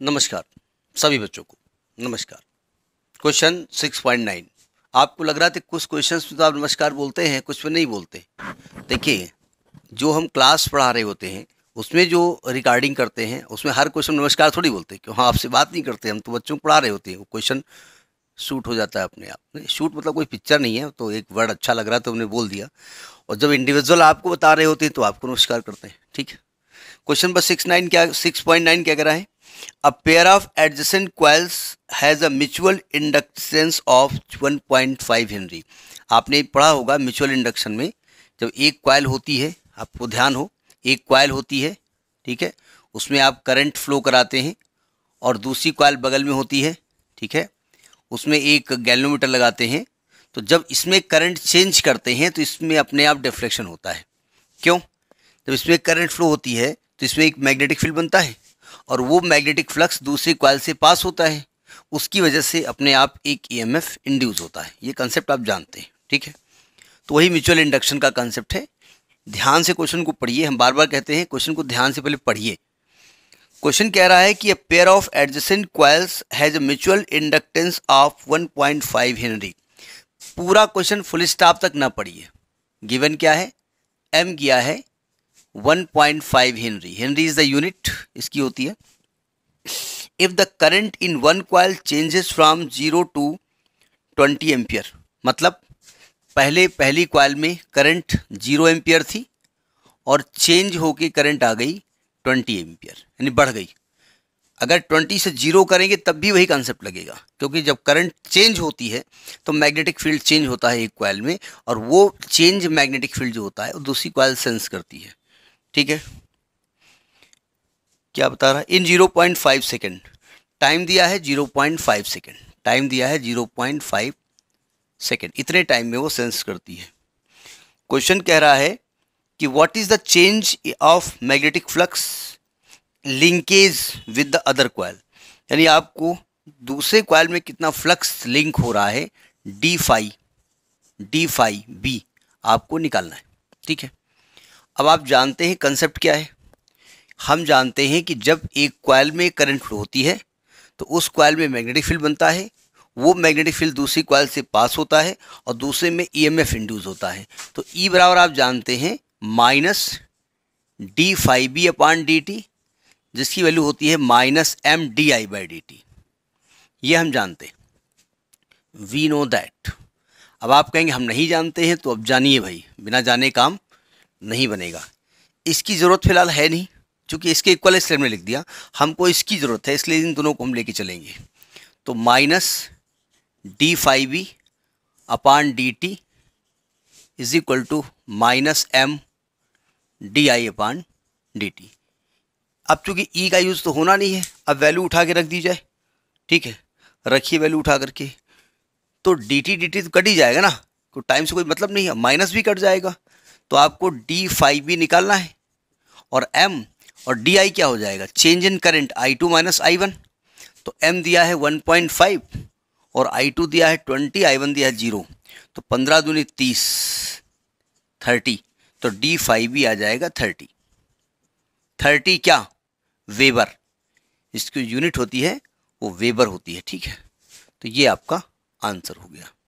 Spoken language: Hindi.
नमस्कार सभी बच्चों को नमस्कार क्वेश्चन 6.9 आपको लग रहा था कुछ क्वेश्चन में तो आप नमस्कार बोलते हैं कुछ में नहीं बोलते देखिए जो हम क्लास पढ़ा रहे होते हैं उसमें जो रिकॉर्डिंग करते हैं उसमें हर क्वेश्चन नमस्कार थोड़ी बोलते हैं क्यों हाँ आपसे बात नहीं करते हम तो बच्चों को पढ़ा रहे होते हैं वो क्वेश्चन शूट हो जाता है अपने आप शूट मतलब कोई पिक्चर नहीं है तो एक वर्ड अच्छा लग रहा तो हमने बोल दिया और जब इंडिविजुअल आपको बता रहे होते हैं तो आपको नमस्कार करते हैं ठीक है क्वेश्चन नंबर सिक्स नाइन क्या सिक्स पॉइंट नाइन क्या कह रहा है A pair of adjacent coils has a mutual inductance of 1.5 Henry. आपने पढ़ा होगा म्यूचुअल इंडक्शन में जब एक क्वाइल होती है आपको ध्यान हो एक क्वाइल होती है ठीक है उसमें आप करंट फ्लो कराते हैं और दूसरी क्वाइल बगल में होती है ठीक है उसमें एक गैलोमीटर लगाते हैं तो जब इसमें करंट चेंज करते हैं तो इसमें अपने आप डिफ्लेक्शन होता है क्यों जब इसमें करंट फ्लो होती है तो इसमें एक मैग्नेटिक फील्ड बनता है और वो मैग्नेटिक फ्लक्स दूसरी क्वाइल से पास होता है उसकी वजह से अपने आप एक ई एम एफ इंड्यूस होता है ये कंसेप्ट आप जानते हैं ठीक है तो वही म्यूचुअल इंडक्शन का कंसेप्ट है ध्यान से क्वेश्चन को पढ़िए हम बार बार कहते हैं क्वेश्चन को ध्यान से पहले पढ़िए क्वेश्चन कह रहा है कि a pair of adjacent coils has mutual inductance of one 1.5 henry पूरा क्वेश्चन फुल स्टॉप तक ना पढ़िए गिवन क्या है एम किया है 1.5 henry henry is the unit इसकी होती है if the current in one coil changes from zero to twenty ampere मतलब पहले पहली क्वाइल में करंट जीरो एम्पियर थी और चेंज होके करंट आ गई ट्वेंटी एम्पियर यानी बढ़ गई अगर ट्वेंटी से जीरो करेंगे तब भी वही कंसेप्ट लगेगा क्योंकि जब करंट चेंज होती है तो मैग्नेटिक फील्ड चेंज होता है एक क्वाइल में और वो चेंज मैग्नेटिक फील्ड जो होता है वो दूसरी क्वाइल सेंस करती है ठीक है क्या बता रहा है इन 0.5 सेकेंड टाइम दिया है 0.5 सेकेंड टाइम दिया है 0.5 सेकेंड इतने टाइम में वो सेंस करती है क्वेश्चन कह रहा है कि what is the change of magnetic flux linkage with the other coil यानी आपको दूसरे क्वाइल में कितना फ्लक्स लिंक हो रहा है D five D five B आपको निकालना है ठीक है अब आप जानते हैं कंसेप्ट क्या है हम जानते हैं कि जब एक क्वाइल में करंट फ्लो होती है तो उस क्वाइल में मैग्नेटिक फील्ड बनता है वो मैग्नेटिक फील्ड दूसरी क्वाइल से पास होता है और दूसरे में ई एम एफ इंड्यूस होता है तो ई e बराबर आप जानते हैं minus D five B upon D T जिसकी वैल्यू होती है minus M D I by D T ये हम जानते वी नो दैट अब आप कहेंगे हम नहीं जानते हैं तो अब जानिए भाई बिना जाने काम नहीं बनेगा इसकी ज़रूरत फ़िलहाल है नहीं चूँकि इसके इक्वल इसलिए हमने लिख दिया हमको इसकी ज़रूरत है इसलिए इन दोनों को हम लेके चलेंगे तो minus D five E upon D T is equal to minus M D I upon D T अब चूँकि ई e का यूज़ तो होना नहीं है अब वैल्यू उठा के रख दी जाए ठीक है रखिए वैल्यू उठा करके तो डी टी डी टी तो कट ही जाएगा ना तो टाइम से कोई मतलब नहीं है माइनस भी कट जाएगा तो आपको डी फाइव भी निकालना है और एम और डी आई क्या हो जाएगा change in current I two minus I one तो एम दिया है वन पॉइंट फाइव और आई टू दिया है ट्वेंटी आई वन दिया है जीरो तो पंद्रह दूनी तीस थर्टी तो डी फाइव भी आ जाएगा थर्टी थर्टी क्या वेबर इसकी यूनिट होती है वो वेबर होती है ठीक है तो ये आपका आंसर हो गया